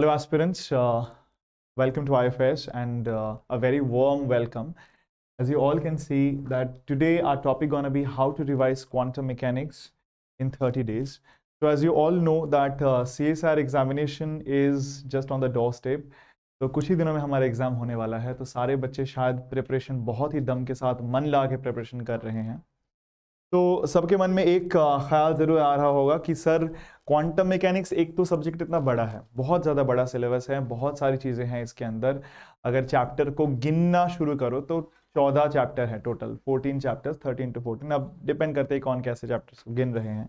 Hello, aspirants. Uh, welcome to IFS and uh, a very warm welcome. As you all can see that today our topic going to be how to revise quantum mechanics in 30 days. So as you all know that uh, CSR examination is just on the doorstep. तो कुछ ही दिनों में हमारा exam होने वाला है तो सारे बच्चे शायद प्रिपरेशन बहुत ही दम के साथ मन ला के प्रिपरेशन कर रहे हैं तो सबके मन में एक ख्याल ज़रूर आ रहा होगा कि सर क्वांटम मैकेनिक्स एक तो सब्जेक्ट इतना बड़ा है बहुत ज़्यादा बड़ा सिलेबस है बहुत सारी चीज़ें हैं इसके अंदर अगर चैप्टर को गिनना शुरू करो तो चौदह चैप्टर है total fourteen chapters thirteen to fourteen अब डिपेंड करते हैं कौन कैसे चैप्टर्स को गिन रहे हैं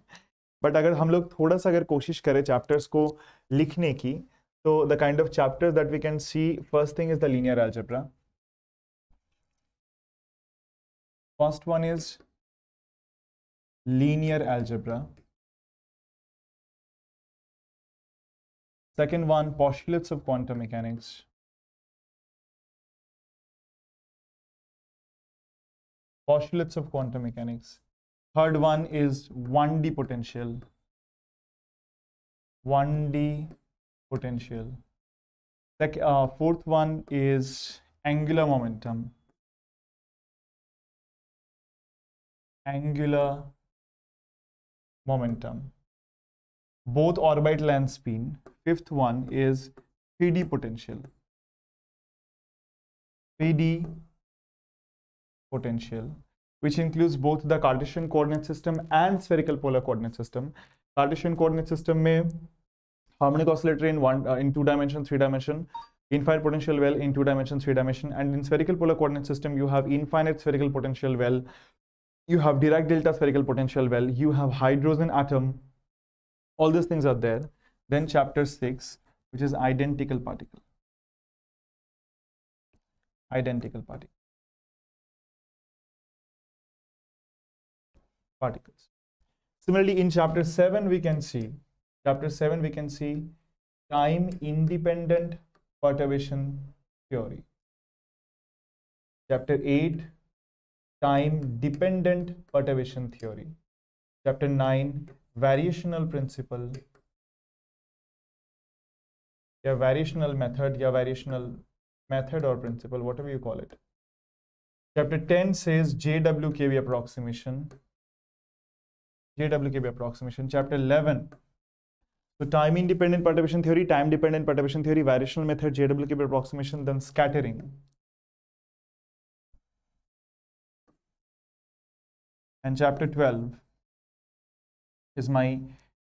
बट अगर हम लोग थोड़ा सा अगर कोशिश करें चैप्टर्स को लिखने की तो the kind of chapters that we can see first thing is the linear algebra first one is linear algebra. Second one, postulates of quantum mechanics. Postulates of quantum mechanics. Third one is 1D potential. 1D potential. uh, fourth one is angular momentum. Angular momentum, both orbital and spin. Fifth one is 3D potential. 3D potential, which includes both the Cartesian coordinate system and spherical polar coordinate system. Cartesian coordinate system may harmonic oscillator in one uh, in two dimension, three dimension, infinite potential well in two dimension, three dimension, and in spherical polar coordinate system you have infinite spherical potential well you have Dirac delta spherical potential well, you have hydrogen atom, all these things are there. Then chapter 6, which is identical particle. Identical particle. Particles. Similarly, in chapter 7, we can see, chapter 7, we can see time independent perturbation theory. Chapter 8, time dependent perturbation theory chapter 9 variational principle your variational method your variational method or principle whatever you call it chapter 10 says jwkb approximation jwkb approximation chapter 11 so time independent perturbation theory time dependent perturbation theory variational method jwkb approximation then scattering and chapter 12 is my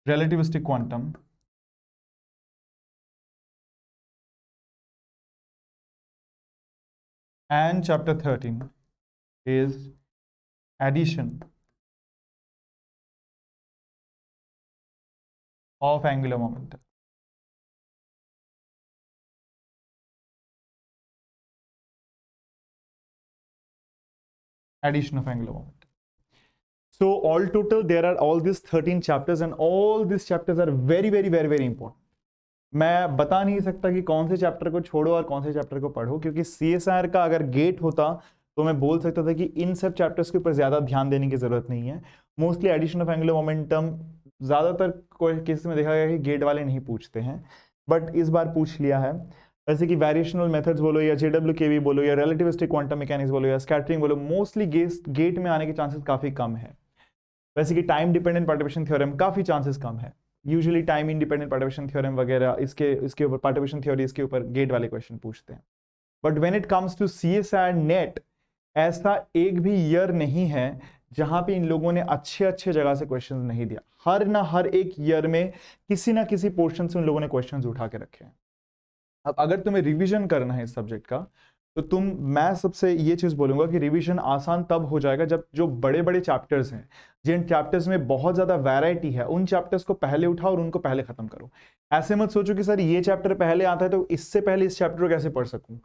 relativistic quantum. And chapter 13 is addition of angular momentum. Addition of angular momentum. so all total there are all these 13 chapters and all these chapters are very very very very important मैं बता नहीं सकता कि कौन से chapter को छोड़ो और कौन से चैप्टर को पढ़ो क्योंकि सी का अगर गेट होता तो मैं बोल सकता था कि इन सब चैप्टर्स के ऊपर ज़्यादा ध्यान देने की ज़रूरत नहीं है mostly addition of angular momentum ज़्यादातर केस में देखा गया कि गेट वाले नहीं पूछते हैं बट इस बार पूछ लिया है जैसे कि वेरिएशनल मेथड्स बोलो या जे डब्ल्यू के वी बोलो या रिलेटिविस्टिक क्वांटम मैकेनिक्स बोलो या स्कैटरिंग बोलो मोस्टली गेट में आने के चांसेस काफ़ी कम है वैसे कि टाइम डिपेंडेंट पार्टिपेशन थ्योरम काफ़ी चांसेस कम है usually time independent perturbation theorem वगैरह इसके इसके ऊपर पार्टिपेशन थ्योरी इसके ऊपर गेट वाले क्वेश्चन पूछते हैं but when it comes to C S R NET ऐसा एक भी ईयर नहीं है जहां पे इन लोगों ने अच्छे अच्छे जगह से क्वेश्चन नहीं दिया हर ना हर एक ईयर में किसी ना किसी पोर्शन से उन लोगों ने क्वेश्चन उठा के रखे हैं अब अगर तुम्हें रिविजन करना है इस सब्जेक्ट का तो तुम मैं सबसे ये चीज़ बोलूँगा कि रिवीजन आसान तब हो जाएगा जब जो बड़े बड़े चैप्टर्स हैं जिन चैप्टर्स में बहुत ज़्यादा वैरायटी है उन चैप्टर्स को पहले उठाओ और उनको पहले ख़त्म करो ऐसे मत सोचो कि सर ये चैप्टर पहले आता है तो इससे पहले इस चैप्टर को कैसे पढ़ सकूँ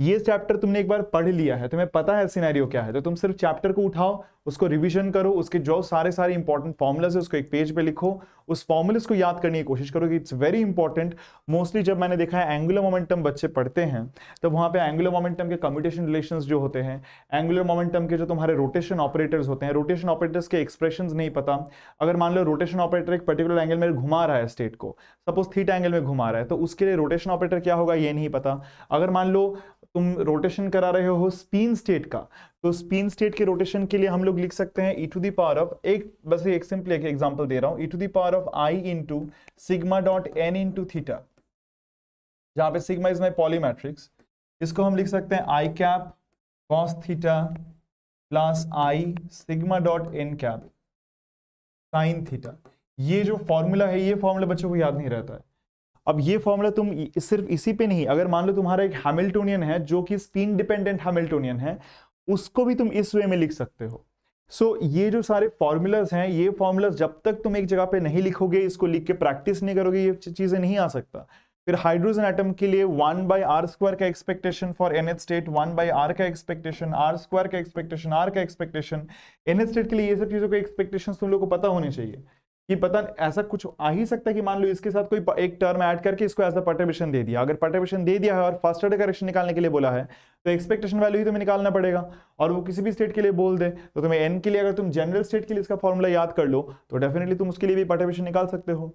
ये चैप्टर तुमने एक बार पढ़ लिया है तुम्हें पता है सिनेरियो क्या है तो तुम सिर्फ चैप्टर को उठाओ उसको रिवीजन करो उसके जो सारे सारे इंपॉर्टेंट फॉर्मुलाज है उसको एक पेज पे लिखो उस फॉर्मुलस को याद करने की कोशिश करो कि इट्स वेरी इंपॉर्टेंट मोस्टली जब मैंने देखा है एंगुलर मोमेंटम बच्चे पढ़ते हैं तो वहाँ पे एंगुलर मोमेंटम के कम्यूटेशन रिलेशन जो होते हैं एंगुलर मोमेंटम के जो तुम्हारे रोटेशन ऑपरेटर्स होते हैं रोटेशन ऑपरेटर्स के एक्सप्रेशन नहीं पता अगर मान लो रोटेशन ऑपरेटर एक पर्टिकुलर एंगल में घुमा रहा है स्टेट को सपोज थीट एंगल में घुमा रहा है तो उसके लिए रोटेशन ऑपरेटर क्या होगा ये नहीं पता अगर मान लो तुम रोटेशन करा रहे हो स्पिन स्टेट का तो स्पिन स्टेट के रोटेशन के लिए हम लोग लिख सकते हैं e to the power of एक बस एक सिंपल एक एग्जांपल दे रहा हूं e to the power of i into sigma dot n into theta जहां पे सिग्मा इज माई पॉलीमैट्रिक्स इसको हम लिख सकते हैं I cap cos theta plus i sigma dot n cap sine theta ये जो फॉर्मूला है ये फॉर्मूला बच्चों को याद नहीं रहता है अब ये फॉर्मूला तुम सिर्फ इसी पे नहीं अगर मान लो तुम्हारा एक हैमिल्टोनियन है जो कि स्पिन डिपेंडेंट हैमिल्टोनियन है उसको भी तुम इस वे में लिख सकते हो सो so, ये जो सारे फॉर्मूलाज हैं ये फॉर्मूलाज जब तक तुम एक जगह पे नहीं लिखोगे इसको लिख के प्रैक्टिस नहीं करोगे ये चीज़ें नहीं आ सकता फिर हाइड्रोजन एटम के लिए वन बाई आर स्क्वायर का expectation for n h state one by r का एक्सपेक्टेशन आर स्क्वायर का एक्सपेक्टेशन आर का एक्सपेक्टेशन एन एच स्टेट के लिए ये सब चीज़ों के एक्सपेक्टेशन तुम लोग को पता होने चाहिए कि पता ऐसा कुछ आ ही सकता है कि मान लो इसके साथ कोई एक टर्म ऐड करके इसको एज अ पर्टेबेशन दे दिया अगर पर्टेबेशन दे दिया है और फर्स्ट ऑर्डर करेक्शन निकालने के लिए बोला है तो एक्सपेक्टेशन वैल्यू ही तुम्हें निकालना पड़ेगा और वो किसी भी स्टेट के लिए बोल दे तो तुम्हें एन के लिए अगर तुम जनरल स्टेट के लिए इसका फॉर्मूला याद कर लो तो डेफिनेटली तुम उसके लिए भी पर्टेबेशन निकाल सकते हो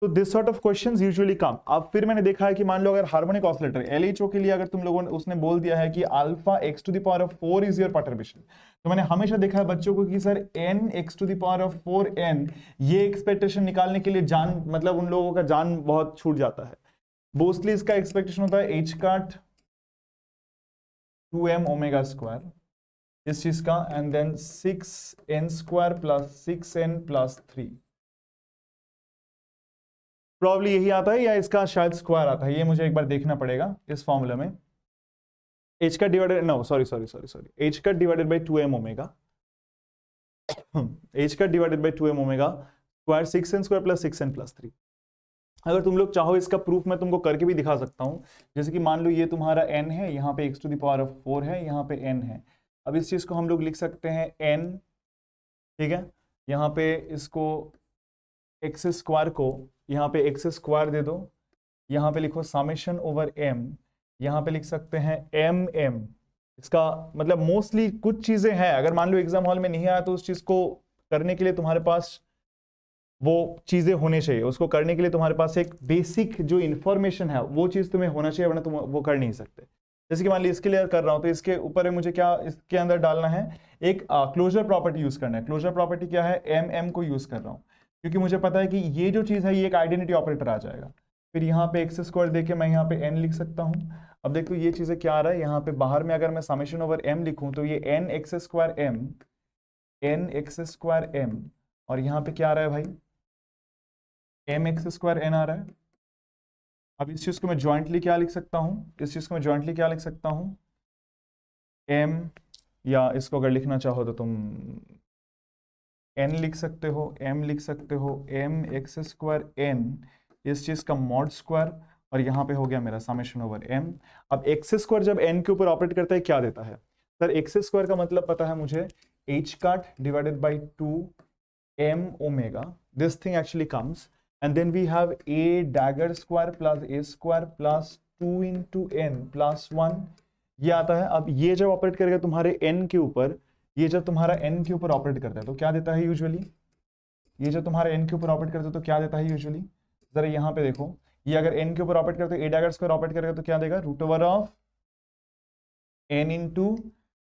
तो this sort of question usually come अब फिर मैंने देखा है कि मान लो अगर हार्मोनिक ऑसलेटर ओ के लिए अगर तुम लोगों ने उसने बोल दिया है कि alpha x to the power of four is your perturbation तो मैंने हमेशा देखा है बच्चों को कि sir n x to the power of four n ये एक्सपेक्टेशन निकालने के लिए जान मतलब उन लोगों का जान बहुत छूट जाता है मोस्टली इसका एक्सपेक्टेशन होता है एच काट टू एम ओमेगा स्क्वायर इस चीज का and then six N square plus six N plus three probably यही आता है या इसका शायद स्क्वायर आता है ये मुझे एक बार देखना पड़ेगा इस फॉर्मूला में h cut divided no sorry sorry sorry sorry h cut divided by two M omega h cut divided by two M omega square six N square plus six N plus three अगर तुम लोग चाहो इसका proof मैं तुमको करके भी दिखा सकता हूँ जैसे कि मान लो ये तुम्हारा एन है यहाँ पे x to the power of four है यहाँ पे एन है अब इस चीज़ को हम लोग लिख सकते हैं एन ठीक है यहाँ पे इसको एक्स स्क्वायर को यहाँ पे एक्स स्क्वायर दे दो यहाँ पे लिखो समेशन ओवर एम यहाँ पे लिख सकते हैं एम mm। एम इसका मतलब मोस्टली कुछ चीज़ें हैं अगर मान लो एग्जाम हॉल में नहीं आया तो उस चीज़ को करने के लिए तुम्हारे पास वो चीज़ें होने चाहिए उसको करने के लिए तुम्हारे पास एक बेसिक जो इन्फॉर्मेशन है वो चीज़ तुम्हें होना चाहिए वरना तुम वो कर नहीं सकते जैसे कि मान लीजिए इसके लिए कर रहा हूँ तो इसके ऊपर मुझे क्या इसके अंदर डालना है एक क्लोजर प्रॉपर्टी यूज़ करना है क्लोजर प्रॉपर्टी क्या है एम mm एम को यूज़ कर रहा हूँ क्योंकि मुझे पता है कि ये जो चीज़ है ये एक आइडेंटिटी ऑपरेटर आ जाएगा फिर यहाँ पे एक्स स्क्वायर देके मैं यहाँ पे एन लिख सकता हूँ अब देखो ये चीज़ें क्या आ रहा है यहाँ पे बाहर में अगर मैं समेशन ओवर एम लिखूँ तो ये N X square M N X square M और यहाँ पे क्या आ रहा है भाई एम एक्स स्क्वायर एन आ रहा है अब इस चीज़ को मैं ज्वाइंटली क्या लिख सकता हूँ इस चीज़ को मैं ज्वाइंटली क्या लिख सकता हूँ एम या इसको अगर लिखना चाहो तो तुम एन लिख सकते हो एम लिख सकते हो एम एक्स स्क्वायर एन इस चीज़ का मॉड स्क्वायर और यहाँ पे हो गया मेरा समेशन ओवर एम अब एक्स स्क्वायर जब एन के ऊपर ऑपरेट करता है क्या देता है सर एक्स स्क्वायर का मतलब पता है मुझे H cut divided by two M omega this thing actually comes and then we have A dagger square plus A square plus two into N plus one ये आता है अब ये जब ऑपरेट करेगा तुम्हारे एन के ऊपर ये जब तुम्हारा एन के ऊपर ऑपरेट करता है तो क्या देता है यूजली ये जब तुम्हारा एन के ऊपर ऑपरेट करता है तो क्या देता है यूजली जरा यहाँ पे देखो ये अगर एन के ऊपर ऑपरेट करते ए डागर स्क्वायर ऑपरेट करेगा तो क्या देगा root over of N into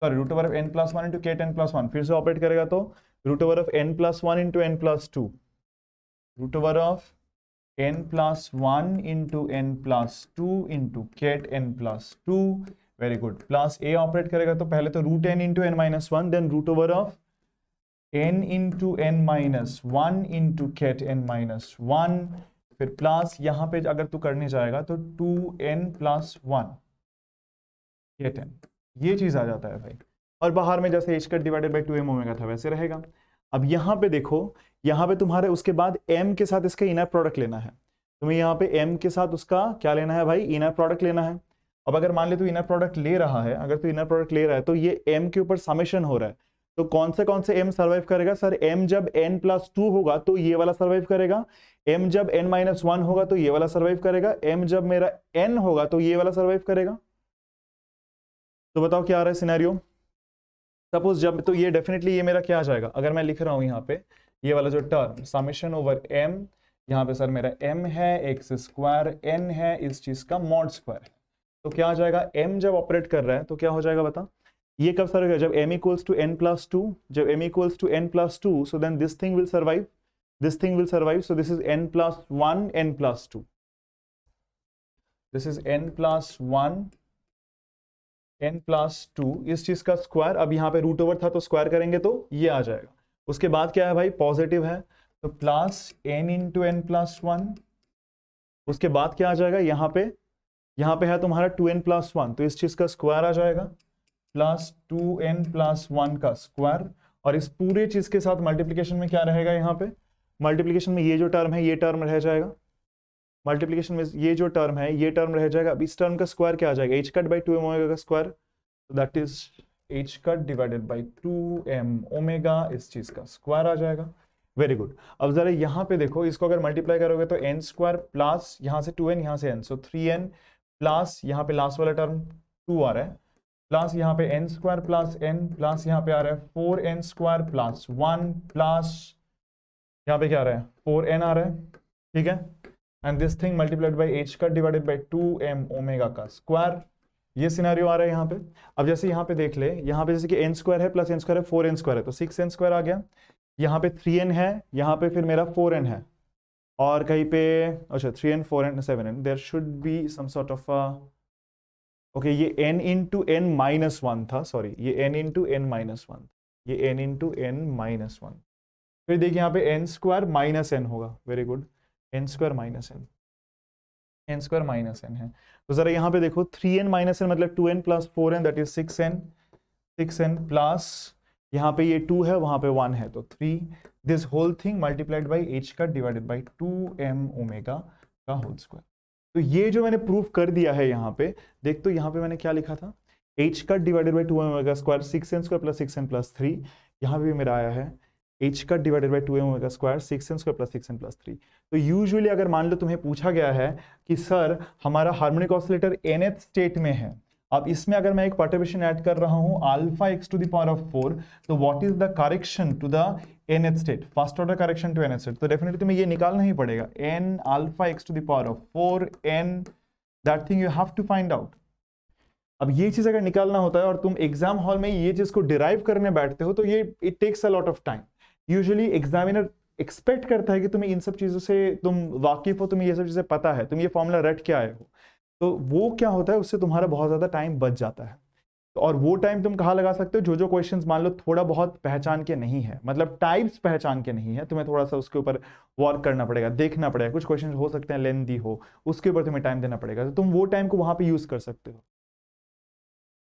sorry root over of N plus one into के टेन प्लस वन फिर से ऑपरेट करेगा तो root over of N plus one into N plus two root over of N plus one into N plus two into ket N plus two very good plus A operate करेगा तो पहले तो root N into N minus one then root over of N into N minus one into ket N minus one फिर plus यहाँ पे अगर तू करने जाएगा तो two N plus one ket N ये चीज़ आ जाता है भाई और बाहर में जैसे H cut divided by two M omega था वैसे रहेगा अब यहाँ पे देखो यहाँ पे तुम्हारे उसके बाद एम के साथ इसका इनर प्रोडक्ट लेना है तुम्हें यहाँ पे एम के साथ उसका क्या लेना है भाई इनर प्रोडक्ट लेना है अब अगर मान ले तो इनर प्रोडक्ट ले रहा है अगर तो इनर प्रोडक्ट ले रहा है तो ये एम के ऊपर समेशन हो रहा है तो कौन से कौन से एम सर्वाइव करेगा सर एम जब एन प्लस टू होगा तो ये वाला सर्वाइव करेगा एम जब एन माइनस वन होगा तो ये वाला सर्वाइव करेगा एम जब मेरा एन होगा तो ये वाला सर्वाइव करेगा तो बताओ क्या आ रहा है सिनेरियो सपोज जब तो ये डेफिनेटली ये मेरा क्या आ जाएगा अगर मैं लिख रहा हूं यहाँ पे ये वाला जो टर्म समेशन ओवर एम यहाँ पे सर मेरा एम है एक्स स्क्वायर एन है इस चीज का मॉड स्क्वायर है तो क्या आ जाएगा एम जब ऑपरेट कर रहा है तो क्या हो जाएगा बता ये कब सर्व जब M equals to N plus two जब M equals to N plus two so then this thing will survive this thing will survive so this is N plus one N plus two this is N plus one N plus two इस चीज का square अब यहाँ पे root over था तो square करेंगे तो ये आ जाएगा उसके बाद क्या है भाई पॉजिटिव है तो plus N into N plus one उसके बाद क्या आ जाएगा यहाँ पे यहां पे है तुम्हारा टू एन प्लस वन तो इस चीज का स्क्वायर आ जाएगा plus two N plus one का स्क्वायर और इस पूरे चीज के साथ मल्टीप्लीकेशन में क्या रहेगा यहाँ पे मल्टीप्लीकेशन में ये जो टर्म है ये टर्म रह जाएगा मल्टीप्लीकेशन में ये जो टर्म है ये टर्म रह जाएगा अब इस टर्म का स्क्वायर क्या आ जाएगा H cut by two M omega का square that is H cut divided by two M omega इस चीज का स्क्वायर आ जाएगा वेरी गुड अब जरा यहाँ पे देखो इसको अगर मल्टीप्लाई करोगे तो एन स्क्वायर प्लस यहाँ से टू एन यहाँ से N so three N plus यहाँ पे लास्ट वाला टर्म टू आ रहा है प्लस यहाँ पे N square plus N plus यहाँ पे आ रहा है four N square plus one plus यहाँ पे क्या आ रहा है फोर एन आ रहा है ठीक है and this thing multiplied by H का divided by two M omega का स्क्वायर ये सिनारियो आ रहा है यहाँ पे अब जैसे यहाँ पे देख ले यहाँ पे जैसे कि एन स्क्वायर है प्लस एन स्क्वायर है फोर एन स्क्वायर है तो सिक्स एन स्क्वायर आ गया यहाँ पे थ्री एन है यहाँ पे फिर मेरा फोर एन है और कहीं पे अच्छा three N four and seven N there should be some sort of okay ये N into N minus one था सॉरी ये N into N minus one ये N into N minus one फिर देखिए यहाँ पे N square minus N होगा very good N square minus N N square minus N है तो ज़रा यहाँ पे देखो थ्री एन माइनस एन मतलब to N plus four N that is six N six N plus यहाँ पे ये टू है वहाँ पे वन है तो three this whole thing multiplied by H का divided by two M omega का होल स्क्वायर तो ये जो मैंने प्रूफ कर दिया है यहाँ पे देख तो यहाँ पे मैंने क्या लिखा था H cut divided by two M omega square six N square plus six N plus three यहाँ पे मेरा आया है H cut divided by two M omega square six N square plus six N plus three तो usually अगर मान लो तुम्हें पूछा गया है कि सर हमारा हार्मोनिक ऑसिलेटर एन स्टेट में है अब इसमें अगर मैं एक परटर्बेशन ऐड कर रहा हूं alpha x to the power of four तो what is the correction to the nth state first order correction to nth state तो डेफिनेटली तुम्हें ये निकालना ही पड़ेगा N alpha x to the power of four N that thing you have to find out अब ये चीज़ अगर निकालना होता है और तुम एग्जाम हॉल में ये चीज़ को डिराइव करने बैठते हो तो ये it takes a lot of time usually examiner expect करता है कि तुम्हें इन सब चीज़ों से तुम वाकिफ हो तुम्हें ये सब चीज़ें पता है तुम ये फॉर्मूला रट के आए हो तो वो क्या होता है उससे तुम्हारा बहुत ज़्यादा टाइम बच जाता है और वो टाइम तुम कहाँ लगा सकते हो जो जो क्वेश्चंस मान लो थोड़ा बहुत पहचान के नहीं है मतलब टाइप्स पहचान के नहीं है तुम्हें थोड़ा सा उसके ऊपर वर्क करना पड़ेगा देखना पड़ेगा कुछ क्वेश्चन हो सकते हैं लेंदी हो उसके ऊपर तुम्हें टाइम देना पड़ेगा तो तुम वो टाइम को वहां पर यूज़ कर सकते हो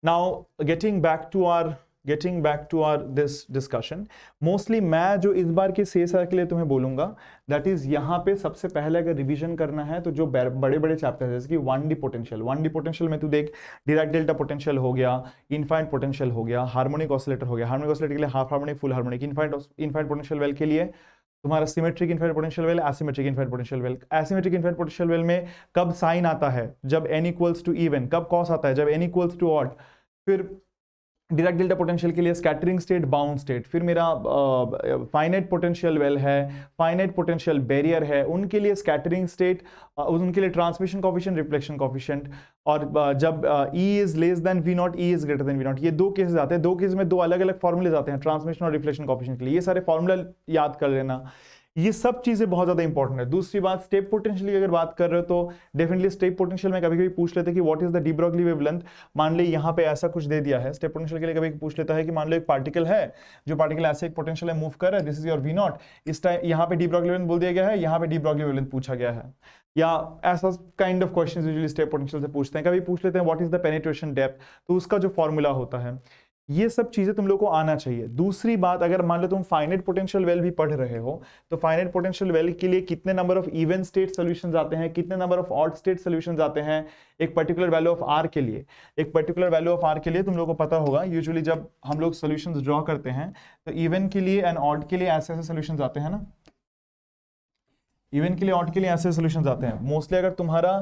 now getting back to our getting back to our this discussion mostly मैं जो इस बार के सी के लिए तुम्हें बोलूंगा दैट इज़ यहाँ पे सबसे पहले अगर रिविजन करना है तो जो बड़े बड़े चैप्टर जैसे कि one D potential one D potential में तू देख डिराक डेल्टा पोटेंशियल हो गया इनफाइन पोटेंशियल हो गया हारमोनिक ऑसिलेटर हो गया हारमोनिक ऑसिलेटर के लिए half harmonic full harmonic infinite infinite potential well के लिए तुम्हारा symmetric infinite potential well asymmetric infinite potential well asymmetric infinite potential well में कब साइन आता है जब एन इक्वल्स टू इवन कब कॉस आता है जब एन इक्वल्स टू ऑट फिर डायरेक्ट डेल्टा पोटेंशियल के लिए स्कैटरिंग स्टेट बाउंड स्टेट फिर मेरा फाइनाइट पोटेंशियल वेल है फाइनाइट पोटेंशियल बैरियर है उनके लिए स्कैटरिंग स्टेट उनके लिए ट्रांसमिशन कॉफिशेंट रिफ्लेक्शन कॉफिशेंट और uh, जब E is less than V naught E is greater than V naught ये दो केसेज आते हैं दो केस में दो अलग अलग फॉर्मूलेज आते हैं ट्रांसमिशन और रिफ्लेक्शन कॉफिशेंट के लिए ये सारे फॉर्मुला याद कर लेना ये सब चीज़ें बहुत ज़्यादा इंपॉर्टेंट है दूसरी बात स्टेप पोटेंशियल की अगर बात कर रहे हो तो डेफिनेटली स्टेप पोटेंशियल में कभी कभी पूछ लेते हैं कि what is the de Broglie wavelength मान ली यहाँ पे ऐसा कुछ दे दिया है स्टेप पोटेंशियल के लिए कभी पूछ लेता है कि मान लो एक पार्टिकल है जो पार्टिकल ऐसे एक पोटेंशियल है मूव कर रहा है this is your V naught इस टाइम यहाँ पे डिब्रॉगली वेव बोल दिया गया है यहाँ पे डिब्रॉगली वेव पूछा गया है या ऐसा kind of question usually step potential से पूछते हैं कभी पूछ लेते हैं what is the penetration depth तो उसका जो फॉर्मूला होता है ये सब चीज़ें तुम लोग को आना चाहिए दूसरी बात अगर मान लो तुम फाइनेट पोटेंशियल वेल भी पढ़ रहे हो तो फाइनेट पोटेंशियल वेल के लिए कितने number of even state solution आते हैं कितने number of odd state solution आते हैं एक पर्टिकुलर वैल्यू ऑफ आर के लिए एक पर्टिकुलर वैल्यू ऑफ आर के लिए तुम लोग को पता होगा यूजली जब हम लोग सोल्यूशन ड्रॉ करते हैं तो इवन के लिए एंड ऑर्ड के लिए ऐसे ऐसे सोल्यूशन आते हैं ना इवन के लिए ऑर्ड के लिए ऐसे सोल्यूशन आते हैं मोस्टली अगर तुम्हारा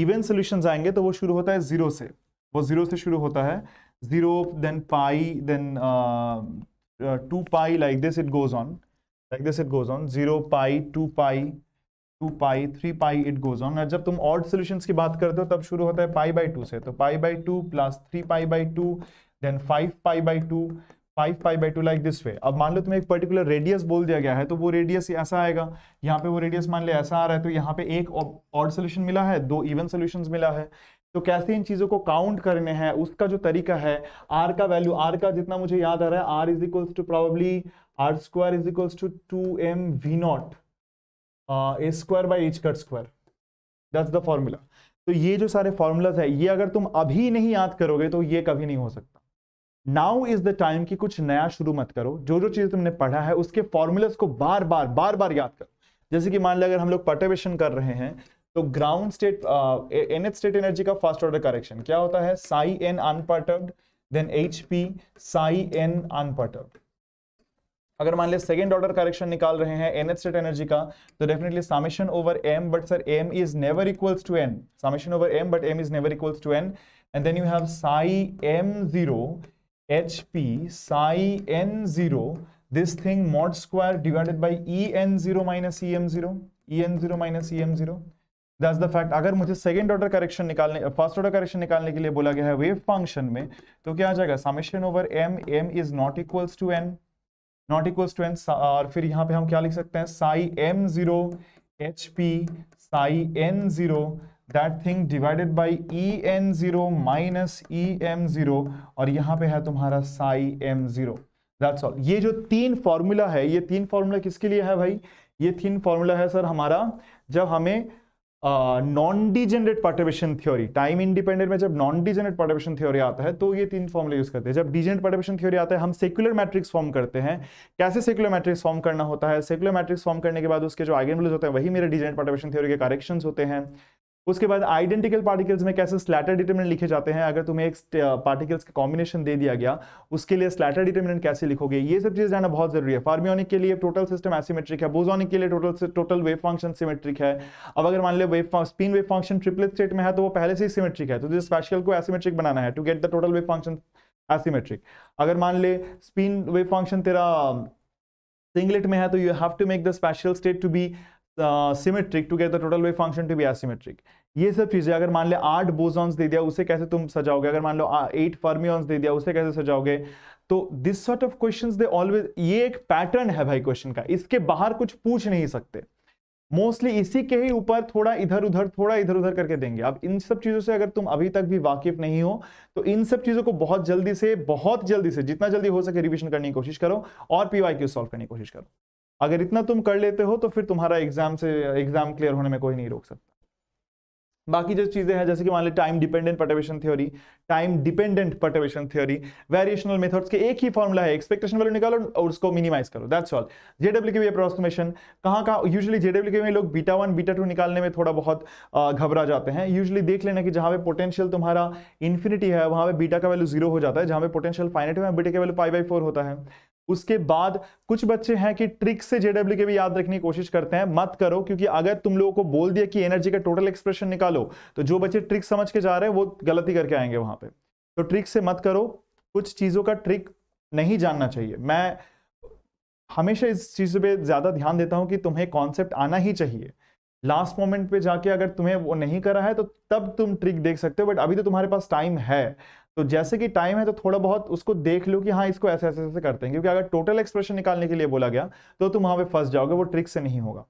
इवन uh, सोल्यूशन आएंगे तो वो शुरू होता है जीरो से वो जीरो से शुरू होता है 0, then pi, then uh, uh, 2 pi, like this it goes on. Like this it goes on. 0 pi, 2 pi, 2 pi, 3 pi it goes on. और जब तुम ऑड solutions की बात करते हो तब शुरू होता है पाई by 2 से. तो pi by 2 plus 3 pi by 2, then 5 pi by 2, 5 pi by two like this way अब मान लो तुम्हें एक पर्टिकुलर रेडियस बोल दिया गया है तो वो रेडियस ऐसा आएगा यहाँ पे वो रेडियस मान ले ऐसा आ रहा है तो यहाँ पे एक ऑड सोल्यूशन मिला है दो इवन सोल्यूशन मिला है तो कैसे इन चीज़ों को काउंट करने हैं उसका जो तरीका है आर का वैल्यू आर का जितना मुझे याद आ रहा है R is equals to probably R square is equals to two M V naught A square by H cut square that's the formula तो ये जो सारे फॉर्मूलाज है ये अगर तुम अभी नहीं याद करोगे तो ये कभी नहीं हो सकता नाउ इज द टाइम कि कुछ नया शुरू मत करो जो जो चीज़ तुमने पढ़ा है उसके फॉर्मूलाज को बार बार बार बार याद करो जैसे कि मान लिया अगर हम लोग पटेवेशन कर रहे हैं तो ground state N state energy का फर्स्ट ऑर्डर करेक्शन क्या होता है psi N unperturbed then H P psi N unperturbed अगर मान ले सेकेंड ऑर्डर करेक्शन निकाल रहे हैं एन एच स्टेट एनर्जी का तो definitely summation over M but sir M is never equals to N summation over M but M is never equals to N and then you have psi M zero H P psi N zero this thing mod square divided by E N zero minus E M zero E N zero minus E M zero that the fact अगर मुझे second order correction निकालने first order correction निकालने के लिए बोला गया है wave function में तो क्या आ जाएगा summation over M M is not equals to N not equals to N और फिर यहाँ पे हम क्या लिख सकते हैं psi M zero H P psi N zero that thing divided by E N zero minus E M zero और यहाँ पे है तुम्हारा psi M zero that's all ये जो तीन फॉर्मूला है ये तीन फॉर्मूला किसके लिए है भाई ये तीन फॉर्मूला है सर हमारा जब हमें non degenerate perturbation theory time independent में जब नॉन डिजेनरेट पार्टिवेशन थ्योरी आता है तो ये तीन फॉर्मुले यूज करते हैं जब डीजेनरेट पार्टिवेशन थ्योरी आता है हम सेक्युलर मैट्रिक्स फॉर्म करते हैं कैसे सेक्युलर मैट्रिक्स फॉर्म करना होता है सेक्युलर मैट्रिक्स फॉर्म करने के बाद उसके जो आइगन वैल्यूज होते हैं वही मेरे डीजेनरेट पार्टिवेशन थ्योरी के करेक्शंस होते हैं उसके बाद आइडेंटिकल पार्टिकल्स में कैसे स्लैटर डिटर्मिनेंट लिखे जाते हैं अगर तुम्हें एक पार्टिकल्स का कॉम्बिनेशन दे दिया गया उसके लिए स्लैटर डिटर्मिनेंट कैसे लिखोगे ये सब चीज़ जानना बहुत जरूरी है फार्मियोनिक के लिए टोटल सिस्टम एसीमेट्रिक है बोजोनिक के लिए total total wave function symmetric है अब अगर मान लिया wave spin wave function triplet state में है तो वो पहले से ही सिमेट्रिक है तो जिस स्पेशल को एसीमेट्रिक बनाना है to get the total wave function asymmetric अगर मान ले स्पिन वेव फंक्शन तेरा सिंगलेट um, में है तो you have to make the spatial state to be symmetric to get the total wave function to be asymmetric ये सब चीज़ें अगर मान लो आठ बोजॉन्स दे दिया उसे कैसे तुम सजाओगे अगर मान लो एट फर्मियॉन्स दे दिया उसे कैसे सजाओगे तो this sort of question they always ये एक पैटर्न है भाई क्वेश्चन का इसके बाहर कुछ पूछ नहीं सकते मोस्टली इसी के ही ऊपर थोड़ा इधर उधर थोड़ा इधर उधर करके देंगे अब इन सब चीज़ों से अगर तुम अभी तक भी वाकिफ नहीं हो तो इन सब चीज़ों को बहुत जल्दी से बहुत जल्दी से जितना जल्दी हो सके रिविजन करने की कोशिश करो और पी वाई क्यू सॉल्व करने की कोशिश करो अगर इतना तुम कर लेते हो तो फिर तुम्हारा एग्जाम से एग्जाम क्लियर होने में कोई नहीं रोक सकता बाकी जो चीज़ें हैं जैसे कि मान लें time dependent perturbation theory time dependent perturbation theory variational methods के एक ही फॉर्मूला है एक्सपेक्टेशन वैल्यू निकालो और उसको मिनिमाइज करो दैट्स ऑल जेडब्ल्यू के भी अप्रोक्सीमेशन कहाँ कहाँ यूजली जेडब्ल्यू के में लोग बीटा वन बीटा टू निकालने में थोड़ा बहुत घबरा जाते हैं यूजली देख लेना कि जहाँ पे पोटेंशियल तुम्हारा इन्फिनिटी है वहाँ पे बीटा का वैल्यू जीरो हो जाता है जहाँ पे पोटेंशियल फाइनेट है बीटा का वैल्यू पाई बाई फोर होता है उसके बाद कुछ बच्चे हैं कि ट्रिक से जेडब्ल्यू के भी याद रखने की कोशिश करते हैं मत करो क्योंकि अगर तुम लोगों को बोल दिया कि एनर्जी का टोटल एक्सप्रेशन निकालो तो जो बच्चे ट्रिक समझ के जा रहे हैं वो गलती करके आएंगे वहां पे तो ट्रिक से मत करो कुछ चीज़ों का ट्रिक नहीं जानना चाहिए मैं हमेशा इस चीज़ पे ज़्यादा ध्यान देता हूं कि तुम्हें कॉन्सेप्ट आना ही चाहिए लास्ट मोमेंट पे जाके अगर तुम्हें वो नहीं करा है तो तब तुम ट्रिक देख सकते हो बट अभी तो तुम्हारे पास टाइम है तो जैसे कि टाइम है तो थोड़ा बहुत उसको देख लो कि हाँ इसको ऐसे ऐसे ऐसे करते हैं क्योंकि अगर टोटल एक्सप्रेशन निकालने के लिए बोला गया तो तुम वहां पे फंस जाओगे वो ट्रिक से नहीं होगा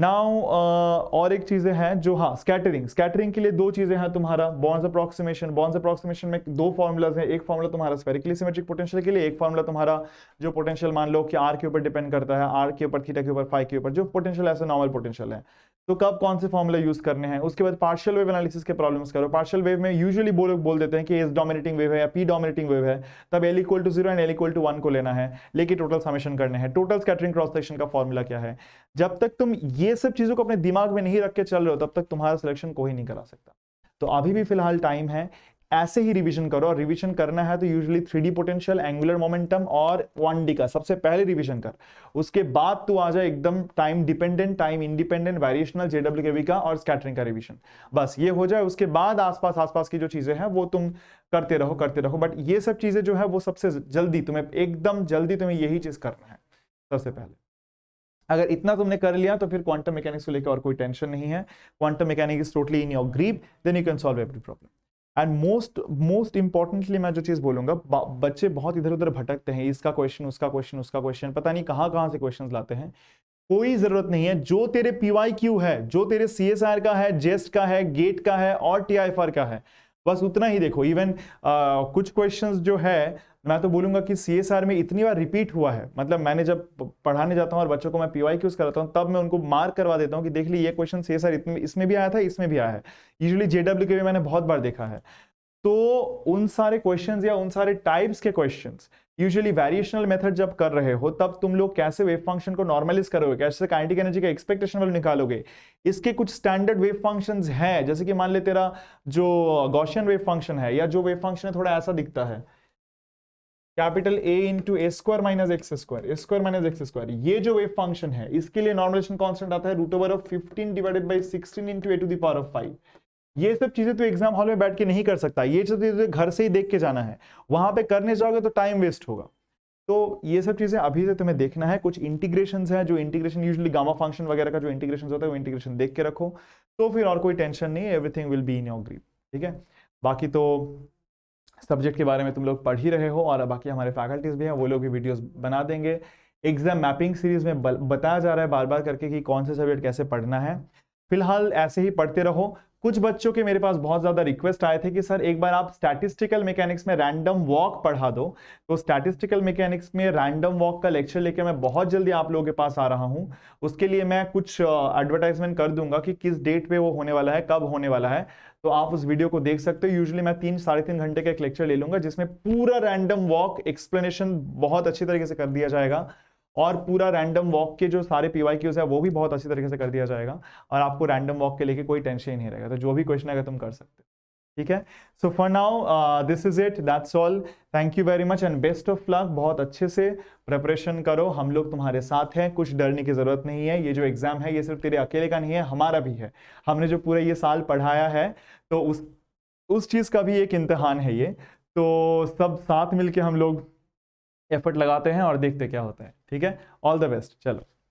नाउ uh, और एक चीजें हैं जो हाँ स्कैटरिंग स्कैटरिंग के लिए दो चीजें हैं तुम्हारा बॉन्स अप्रोक्सीमेशन बॉन्स अप्रोक्सीमेशन में दो फॉर्मुलाज हैं एक फॉर्मुला तुम्हारा स्पेरिकली सिमेट्रिक पोटेंशियल के लिए एक फॉर्मुला तुम्हारा जो पोटेंशियल मान लो कि आर के ऊपर डिपेंड करता है आर के ऊपर थीटा के ऊपर फाइव के ऊपर जो पोटेंशियल ऐसा नॉर्मल पोटेंशियल है तो कब कौन से फॉर्मुला यूज करने हैं उसके बाद पार्शियल वेव एनालिसिस के प्रॉब्लम्स करो पार्शियल वेव में यूजुअली बोल बोल देते हैं कि एस डोमिनेटिंग वेव है या पी डोमिनेटिंग वेव है तब L equal to zero and L equal to one को लेना है लेकिन टोटल समेशन करने हैं टोटल स्कैटरिंग क्रॉस सेक्शन का फॉर्मुला क्या है जब तक तुम ये सब चीज़ों को अपने दिमाग में नहीं रख के चल रहे हो तब तक तुम्हारा सिलेक्शन कोई नहीं करा सकता तो अभी भी फिलहाल टाइम है ऐसे ही रिवीजन करो और रिवीजन करना है तो usually three D potential angular momentum और वन डी का सबसे पहले रिवीजन कर उसके बाद तू आ जाए एकदम time dependent time independent variational J W K B का और स्कैटरिंग का रिवीजन बस ये हो जाए उसके बाद आसपास आसपास की जो चीज़ें हैं वो तुम करते रहो करते रहो बट ये सब चीज़ें जो है वो सबसे जल्दी तुम्हें एकदम जल्दी तुम्हें यही चीज़ करना है सबसे पहले अगर इतना तुमने कर लिया तो फिर क्वांटम मैकेनिक्स को लेकर और कोई टेंशन नहीं है quantum mechanics totally in your grip then you can solve every problem and most most importantly मैं जो चीज़ बोलूंगा बच्चे बहुत इधर उधर भटकते हैं इसका क्वेश्चन उसका क्वेश्चन उसका क्वेश्चन पता नहीं कहाँ कहाँ से क्वेश्चन लाते हैं कोई जरूरत नहीं है जो तेरे पी है जो तेरे सी का है जेस्ट का है गेट का है और टी का है बस उतना ही देखो इवन कुछ क्वेश्चंस जो है मैं तो बोलूंगा कि सी में इतनी बार रिपीट हुआ है मतलब मैंने जब पढ़ाने जाता हूँ और बच्चों को मैं पी क्यूज कराता हूँ तब मैं उनको मार्क करवा देता हूँ कि देख ली ये क्वेश्चन सी इसमें भी आया था इसमें भी आया है यूजली जेडब्ल्यू के भी मैंने बहुत बार देखा है तो उन सारे क्वेश्चन या उन सारे टाइप्स के क्वेश्चन यूजुअली वेरिएशनल मेथड जब कर रहे हो तब तुम लोग कैसे वेव फंक्शन को नॉर्मलाइज करोगे कैसे काइनेटिक एनर्जी का एक्सपेक्टेशन वैल्यू निकालोगे इसके कुछ स्टैंडर्ड वेव फंक्शंस हैं जैसे कि मान ले तेरा जो गॉशियन वेव फंक्शन है या जो वेव फंक्शन है थोड़ा ऐसा दिखता है capital A into A square minus X square A square minus X square ये जो वेव फंक्शन है इसके लिए नॉर्मलेशन कॉन्स्टेंट आता है root over of fifteen divided by sixteen into A to the power of five ये सब चीज़ें तो एग्जाम हॉल में बैठ के नहीं कर सकता ये सब चीज़ें घर से ही देख के जाना है वहां पे करने जाओगे तो टाइम वेस्ट होगा तो ये सब चीज़ें अभी से तुम्हें देखना है कुछ इंटीग्रेशन है जो इंटीग्रेशन यूजली गामा फंक्शन वगैरह का जो इंटीग्रेशन होता है वो इंटीग्रेशन देख के रखो तो फिर और कोई टेंशन नहीं everything will be in your grip ठीक है बाकी तो सब्जेक्ट के बारे में तुम लोग पढ़ ही रहे हो और बाकी हमारे फैकल्टीज भी हैं वो लोग भी वीडियोस बना देंगे एग्जाम मैपिंग सीरीज में बताया जा रहा है बार बार करके कि कौन से सब्जेक्ट कैसे पढ़ना है फिलहाल ऐसे ही पढ़ते रहो कुछ बच्चों के मेरे पास बहुत ज़्यादा रिक्वेस्ट आए थे कि सर एक बार आप स्टैटिस्टिकल मैकेनिक्स में रैंडम वॉक पढ़ा दो तो स्टैटिस्टिकल मैकेनिक्स में रैंडम वॉक का लेक्चर लेके मैं बहुत जल्दी आप लोगों के पास आ रहा हूँ उसके लिए मैं कुछ एडवर्टाइजमेंट कर दूंगा कि किस डेट पे वो होने वाला है कब होने वाला है तो आप उस वीडियो को देख सकते हो यूजली मैं तीन साढ़े तीन घंटे का एक लेक्चर ले लूंगा जिसमें पूरा रैंडम वॉक एक्सप्लेनेशन बहुत अच्छी तरीके से कर दिया जाएगा और पूरा रैंडम वॉक के जो सारे पी वाई क्यूज है वो भी बहुत अच्छी तरीके से कर दिया जाएगा और आपको रैंडम वॉक के लेके कोई टेंशन ही नहीं रहेगा तो जो भी क्वेश्चन अगर तुम कर सकते हो ठीक है so for now this is it that's all thank you very much and best of luck बहुत अच्छे से प्रिपरेशन करो हम लोग तुम्हारे साथ हैं कुछ डरने की ज़रूरत नहीं है ये जो एग्ज़ाम है ये सिर्फ तेरे अकेले का नहीं है हमारा भी है हमने जो पूरा ये साल पढ़ाया है तो उस उस चीज़ का भी एक इम्तहान है ये तो सब साथ मिलके हम लोग एफर्ट लगाते हैं और देखते क्या होता है ठीक है ऑल द बेस्ट चलो